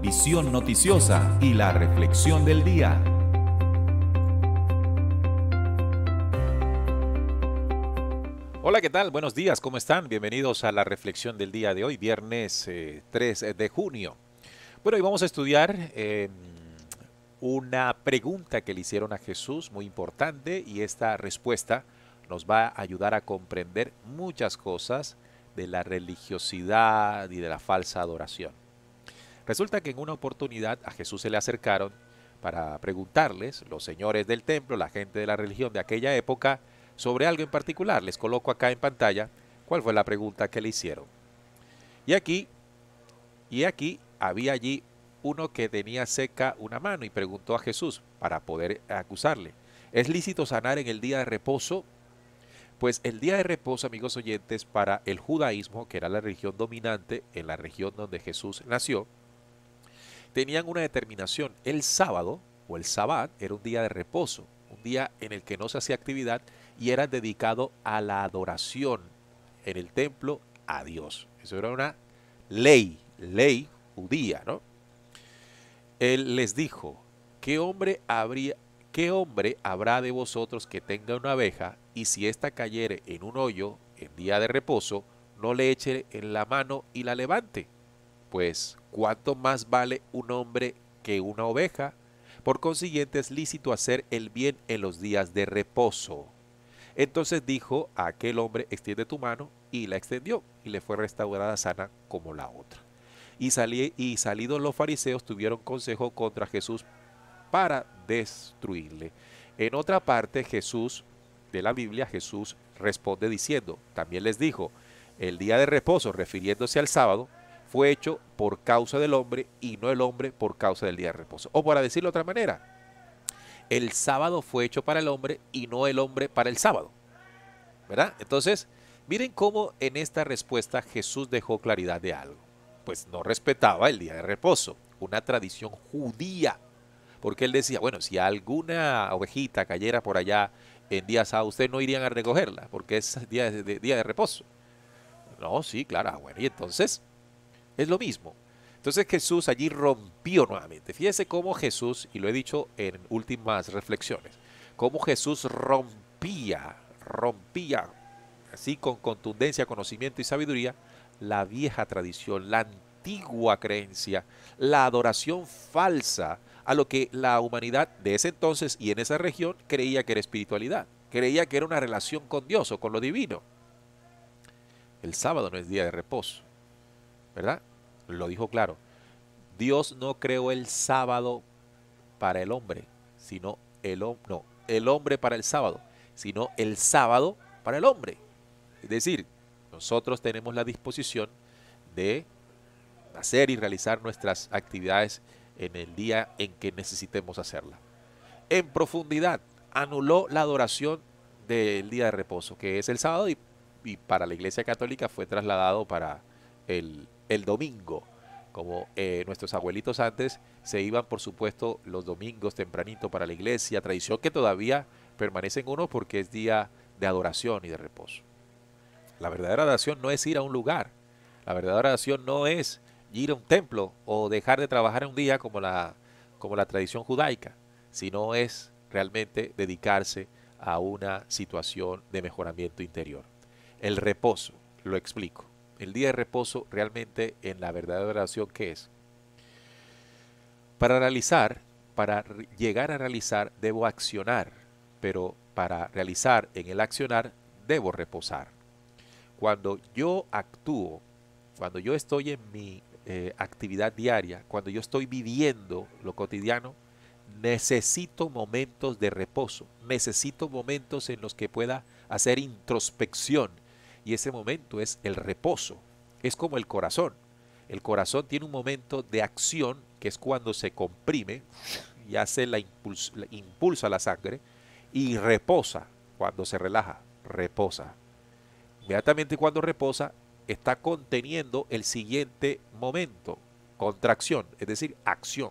Visión Noticiosa y la Reflexión del Día. Hola, ¿qué tal? Buenos días, ¿cómo están? Bienvenidos a la Reflexión del Día de hoy, viernes 3 eh, de junio. Bueno, hoy vamos a estudiar eh, una pregunta que le hicieron a Jesús, muy importante, y esta respuesta nos va a ayudar a comprender muchas cosas de la religiosidad y de la falsa adoración. Resulta que en una oportunidad a Jesús se le acercaron para preguntarles, los señores del templo, la gente de la religión de aquella época, sobre algo en particular. Les coloco acá en pantalla cuál fue la pregunta que le hicieron. Y aquí, y aquí había allí uno que tenía seca una mano y preguntó a Jesús para poder acusarle. ¿Es lícito sanar en el día de reposo? Pues el día de reposo, amigos oyentes, para el judaísmo, que era la religión dominante en la región donde Jesús nació, tenían una determinación. El sábado o el sabbat era un día de reposo, un día en el que no se hacía actividad y era dedicado a la adoración en el templo a Dios. Eso era una ley, ley judía, ¿no? Él les dijo, ¿qué hombre, ¿qué hombre habrá de vosotros que tenga una abeja y si ésta cayere en un hoyo en día de reposo, no le eche en la mano y la levante? pues cuánto más vale un hombre que una oveja. Por consiguiente es lícito hacer el bien en los días de reposo. Entonces dijo a aquel hombre, extiende tu mano, y la extendió, y le fue restaurada sana como la otra. Y, salí, y salidos los fariseos tuvieron consejo contra Jesús para destruirle. En otra parte Jesús, de la Biblia, Jesús responde diciendo, también les dijo, el día de reposo, refiriéndose al sábado, fue hecho por causa del hombre y no el hombre por causa del día de reposo. O para decirlo de otra manera, el sábado fue hecho para el hombre y no el hombre para el sábado. ¿Verdad? Entonces, miren cómo en esta respuesta Jesús dejó claridad de algo. Pues no respetaba el día de reposo, una tradición judía. Porque él decía, bueno, si alguna ovejita cayera por allá en día sábado, ustedes no irían a recogerla, porque es día de, día de reposo. No, sí, claro, ah, bueno, y entonces es lo mismo. Entonces Jesús allí rompió nuevamente. Fíjese cómo Jesús, y lo he dicho en últimas reflexiones, cómo Jesús rompía, rompía, así con contundencia, conocimiento y sabiduría, la vieja tradición, la antigua creencia, la adoración falsa a lo que la humanidad de ese entonces y en esa región creía que era espiritualidad, creía que era una relación con Dios o con lo divino. El sábado no es día de reposo. ¿verdad? Lo dijo claro. Dios no creó el sábado para el hombre, sino el, no, el hombre para el sábado, sino el sábado para el hombre. Es decir, nosotros tenemos la disposición de hacer y realizar nuestras actividades en el día en que necesitemos hacerla. En profundidad, anuló la adoración del día de reposo, que es el sábado, y para la Iglesia Católica fue trasladado para el el domingo, como eh, nuestros abuelitos antes se iban, por supuesto, los domingos tempranito para la iglesia, tradición que todavía permanece en uno porque es día de adoración y de reposo. La verdadera adoración no es ir a un lugar, la verdadera adoración no es ir a un templo o dejar de trabajar un día como la, como la tradición judaica, sino es realmente dedicarse a una situación de mejoramiento interior. El reposo, lo explico el día de reposo realmente en la verdadera oración que es. Para realizar, para llegar a realizar, debo accionar, pero para realizar en el accionar, debo reposar. Cuando yo actúo, cuando yo estoy en mi eh, actividad diaria, cuando yo estoy viviendo lo cotidiano, necesito momentos de reposo, necesito momentos en los que pueda hacer introspección y ese momento es el reposo. Es como el corazón. El corazón tiene un momento de acción que es cuando se comprime y hace la, impulsa, la impulsa la sangre y reposa cuando se relaja, reposa. Inmediatamente cuando reposa está conteniendo el siguiente momento, contracción, es decir, acción,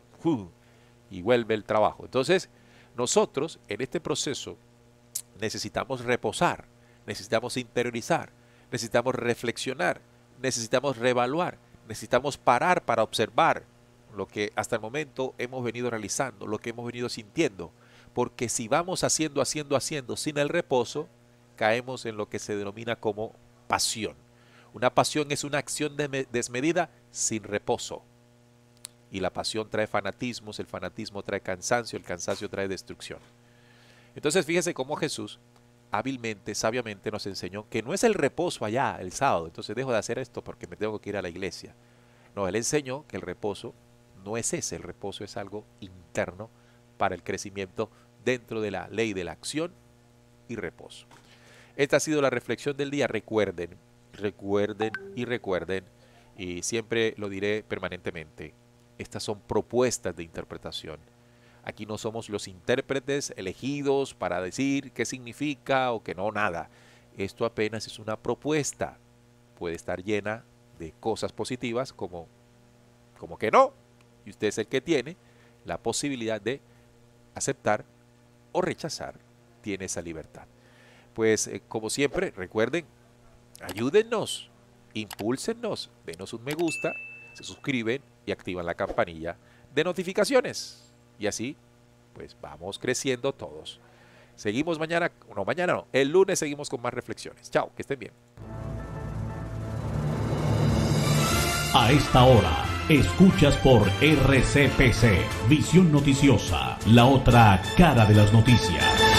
y vuelve el trabajo. Entonces, nosotros en este proceso necesitamos reposar, necesitamos interiorizar, necesitamos reflexionar, necesitamos reevaluar, necesitamos parar para observar lo que hasta el momento hemos venido realizando, lo que hemos venido sintiendo. Porque si vamos haciendo, haciendo, haciendo sin el reposo, caemos en lo que se denomina como pasión. Una pasión es una acción desmedida sin reposo. Y la pasión trae fanatismos, el fanatismo trae cansancio, el cansancio trae destrucción. Entonces fíjese cómo Jesús hábilmente, sabiamente nos enseñó que no es el reposo allá, el sábado, entonces dejo de hacer esto porque me tengo que ir a la iglesia. No, él enseñó que el reposo no es ese, el reposo es algo interno para el crecimiento dentro de la ley de la acción y reposo. Esta ha sido la reflexión del día. Recuerden, recuerden y recuerden, y siempre lo diré permanentemente, estas son propuestas de interpretación Aquí no somos los intérpretes elegidos para decir qué significa o que no, nada. Esto apenas es una propuesta. Puede estar llena de cosas positivas como, como que no. Y usted es el que tiene la posibilidad de aceptar o rechazar. Tiene esa libertad. Pues eh, como siempre, recuerden, ayúdennos, impúlsennos, denos un me gusta, se suscriben y activan la campanilla de notificaciones. Y así, pues vamos creciendo todos. Seguimos mañana, no, mañana no, el lunes seguimos con más reflexiones. Chao, que estén bien. A esta hora, escuchas por RCPC, Visión Noticiosa, la otra cara de las noticias.